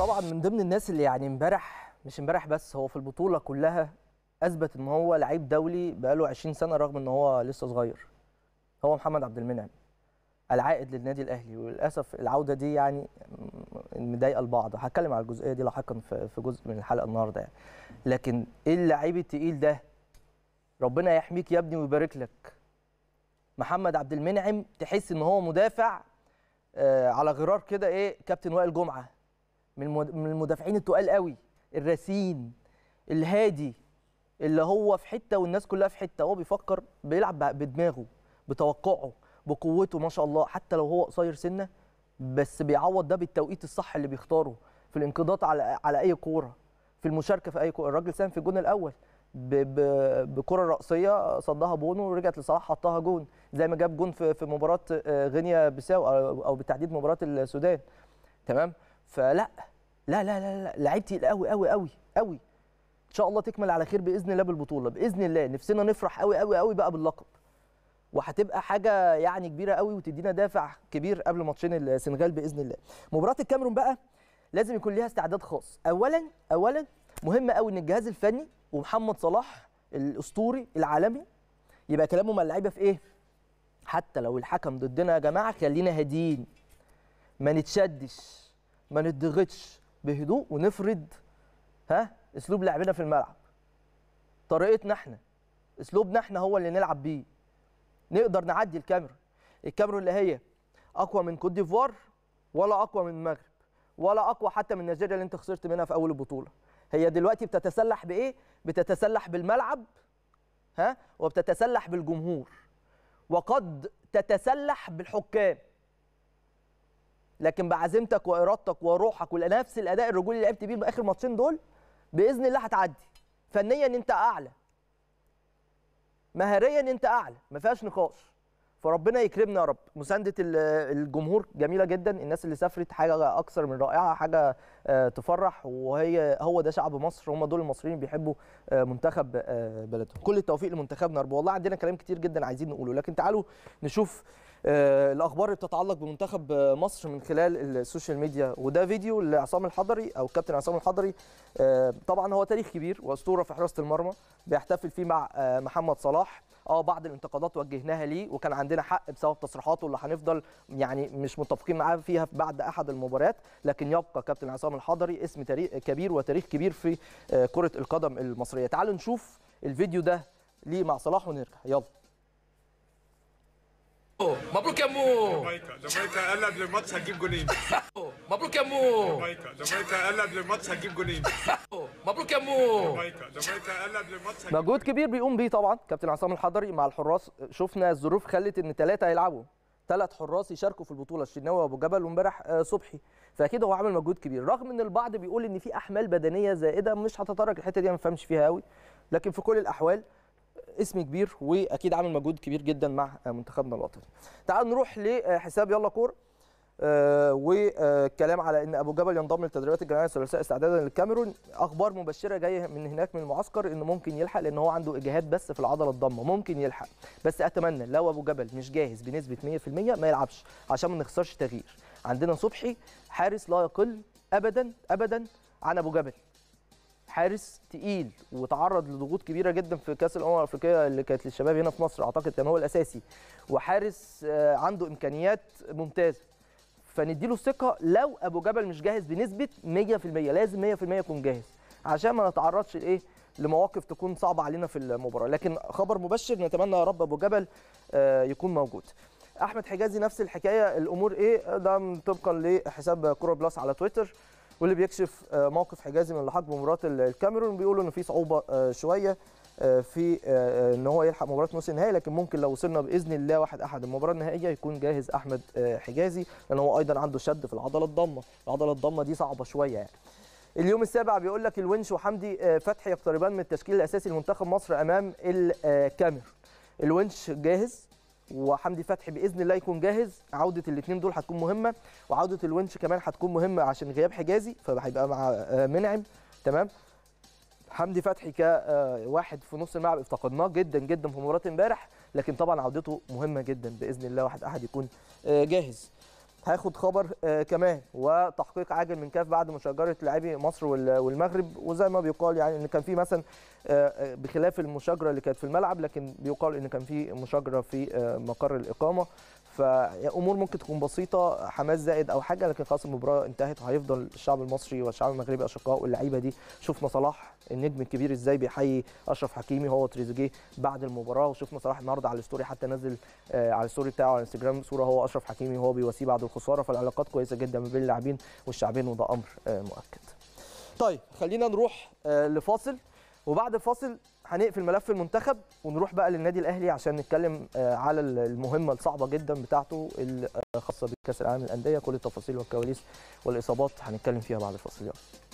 طبعا من ضمن الناس اللي يعني امبارح مش امبارح بس هو في البطوله كلها اثبت ان هو لعيب دولي بقاله 20 سنه رغم ان هو لسه صغير هو محمد عبد المنعم العائد للنادي الاهلي وللاسف العوده دي يعني مضايقه البعض هتكلم على الجزئيه دي لاحقا في جزء من الحلقه النهارده يعني. لكن ايه اللعيب التقيل ده ربنا يحميك يا ابني ويبارك لك محمد عبد المنعم تحس ان هو مدافع آه، على غرار كده ايه كابتن وائل جمعه من المدافعين التقال قوي الراسين الهادي اللي هو في حته والناس كلها في حته هو بيفكر بيلعب بدماغه بتوقعه بقوته ما شاء الله حتى لو هو قصير سنه بس بيعوض ده بالتوقيت الصح اللي بيختاره في الانقضاض على على اي كوره في المشاركه في اي كوره الراجل ساهم في الجون الاول بكره رأسيه صدها بونو ورجعت لصلاح حطها جون زي ما جاب جون في مباراه آه، غينيا بيساو آه، او بالتحديد مباراه السودان تمام فلا لا لا لا لا لعيب قوي قوي قوي قوي ان شاء الله تكمل على خير باذن الله بالبطوله باذن الله نفسنا نفرح قوي قوي قوي بقى باللقب وهتبقى حاجه يعني كبيره قوي وتدينا دافع كبير قبل ماتشين السنغال باذن الله مباراه الكاميرون بقى لازم يكون ليها استعداد خاص اولا اولا مهم قوي ان الجهاز الفني ومحمد صلاح الاسطوري العالمي يبقى كلامه مع اللعيبه في ايه حتى لو الحكم ضدنا يا جماعه خلينا هاديين ما نتشدش ما نضغطش بهدوء ونفرض ها اسلوب لعبنا في الملعب طريقتنا احنا اسلوبنا احنا هو اللي نلعب بيه نقدر نعدي الكاميرون الكاميرون اللي هي اقوى من كوت ديفوار ولا اقوى من المغرب ولا اقوى حتى من نيجيريا اللي انت خسرت منها في اول البطوله هي دلوقتي بتتسلح بايه بتتسلح بالملعب ها وبتتسلح بالجمهور وقد تتسلح بالحكام لكن بعزيمتك وارادتك وروحك ونفس الاداء الرجولي اللي لعبت بيه اخر ماتشين دول باذن الله هتعدي فنيا انت اعلى مهاريا انت اعلى ما فيهاش نقاش فربنا يكرمنا يا رب مسانده الجمهور جميله جدا الناس اللي سافرت حاجه اكثر من رائعه حاجه آه، تفرح وهي هو ده شعب مصر هم دول المصريين بيحبوا آه، منتخب آه، بلدهم كل التوفيق لمنتخبنا يا رب والله عندنا كلام كتير جدا عايزين نقوله لكن تعالوا نشوف آه، الاخبار اللي بتتعلق بمنتخب مصر من خلال السوشيال ميديا وده فيديو لعصام الحضري او كابتن عصام الحضري آه، طبعا هو تاريخ كبير واسطوره في حراسه المرمى بيحتفل فيه مع آه، محمد صلاح اه بعض الانتقادات وجهناها ليه وكان عندنا حق بسبب تصريحاته اللي هنفضل يعني مش متفقين معاه فيها بعد احد المباريات لكن يبقى كابتن عصام الحضري اسم تاريخ كبير وتاريخ كبير في كره القدم المصريه تعالوا نشوف الفيديو ده ليه مع صلاح ونرجع يلا مبروك يا مو جامايكا جامايكا قلب للماتش هتجيب جونين مبروك يا مو جامايكا جامايكا قلب للماتش هتجيب جونين مبروك يا مو جامايكا جامايكا قلب مجهود كبير بيقوم بيه طبعا كابتن عصام الحضري مع الحراس شفنا الظروف خلت ان ثلاثه هيلعبوا ثلاث حراس يشاركوا في البطوله الشناوي وابو جبل وامبارح آه، صبحي فاكيد هو عامل مجهود كبير رغم ان البعض بيقول ان في احمال بدنيه زائده مش هتطرق الحته دي ما فيها قوي لكن في كل الاحوال اسم كبير واكيد عامل مجهود كبير جدا مع منتخبنا الوطني تعال نروح لحساب يلا كوره آه، والكلام على ان ابو جبل ينضم للتدريبات الجماعيه الثلاثاء استعدادا للكاميرون اخبار مبشره جايه من هناك من المعسكر انه ممكن يلحق لان هو عنده اجهاد بس في العضله الضمه ممكن يلحق بس اتمنى لو ابو جبل مش جاهز بنسبه 100% ما يلعبش عشان ما نخسرش تغيير عندنا صبحي حارس لا يقل ابدا ابدا عن ابو جبل حارس تقيل وتعرض لضغوط كبيره جدا في كاس الامم الافريقيه اللي كانت للشباب هنا في مصر اعتقد كان هو الاساسي وحارس آه، عنده امكانيات ممتازه فنديله الثقه لو ابو جبل مش جاهز بنسبه 100% لازم 100% يكون جاهز عشان ما نتعرضش لايه لمواقف تكون صعبه علينا في المباراه لكن خبر مبشر نتمنى يا رب ابو جبل آه، يكون موجود احمد حجازي نفس الحكايه الامور ايه ده طبقا لحساب كوره بلس على تويتر واللي بيكشف آه، موقف حجازي من لحاق بمباراه الكاميرون بيقولوا ان في صعوبه آه، شويه آه، في ان هو يلحق مباراه نص النهائي لكن ممكن لو وصلنا باذن الله واحد احد المباراه النهائيه يكون جاهز احمد حجازي لان هو ايضا عنده شد في العضله الضمه العضله الضمه دي صعبه شويه يعني اليوم السابع بيقول لك الونش وحمدي فتحي يقتربان من التشكيل الاساسي لمنتخب مصر امام الكاميرون الونش جاهز وحمدي فتحي باذن الله يكون جاهز عوده الاثنين دول هتكون مهمه وعوده الونش كمان هتكون مهمه عشان غياب حجازي فهيبقى مع آه، منعم تمام حمدي فتحي كواحد آه، في نص الملعب افتقدناه جدا جدا في مباراه امبارح لكن طبعا عودته مهمه جدا باذن الله واحد احد يكون آه، جاهز هاخد خبر كمان وتحقيق عاجل من كاف بعد مشاجره لاعبي مصر والمغرب وزي ما بيقال يعني ان كان في مثلا آه، آه، بخلاف المشاجره اللي كانت في الملعب لكن بيقال ان كان في مشاجره في آه، مقر الاقامه فامور ممكن تكون بسيطه حماس زائد او حاجه لكن خلاص المباراه انتهت وهيفضل الشعب المصري والشعب المغربي اشقاء واللعيبه دي شفنا صلاح النجم الكبير ازاي بيحيي اشرف حكيمي هو تريزيجيه بعد المباراه وشفنا صلاح النهارده على الستوري حتى نزل على الستوري بتاعه على انستجرام صوره هو اشرف حكيمي وهو بيواسيه بعد الخساره فالعلاقات كويسه جدا ما بين اللاعبين والشعبين وده امر مؤكد. طيب خلينا نروح لفاصل وبعد الفاصل هنقفل ملف المنتخب ونروح بقى للنادي الاهلي عشان نتكلم آه، على المهمه الصعبه جدا بتاعته الخاصه آه، بكاس العالم للانديه كل التفاصيل والكواليس والاصابات هنتكلم فيها بعد الفاصل يلا